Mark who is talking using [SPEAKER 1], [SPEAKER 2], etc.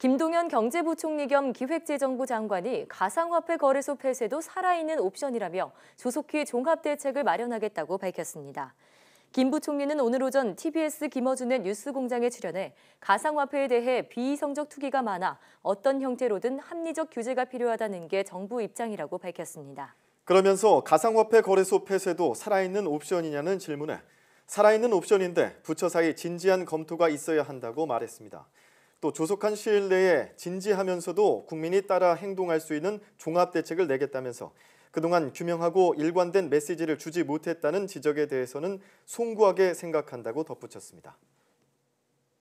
[SPEAKER 1] 김동연 경제부총리 겸 기획재정부 장관이 가상화폐 거래소 폐쇄도 살아있는 옵션이라며 조속히 종합대책을 마련하겠다고 밝혔습니다. 김 부총리는 오늘 오전 TBS 김어준의 뉴스공장에 출연해 가상화폐에 대해 비이성적 투기가 많아 어떤 형태로든 합리적 규제가 필요하다는 게 정부 입장이라고 밝혔습니다.
[SPEAKER 2] 그러면서 가상화폐 거래소 폐쇄도 살아있는 옵션이냐는 질문에 살아있는 옵션인데 부처 사이 진지한 검토가 있어야 한다고 말했습니다. 또 조속한 시일 내에 진지하면서도 국민이 따라 행동할 수 있는 종합대책을 내겠다면서 그동안 규명하고 일관된 메시지를 주지 못했다는 지적에 대해서는 송구하게 생각한다고 덧붙였습니다.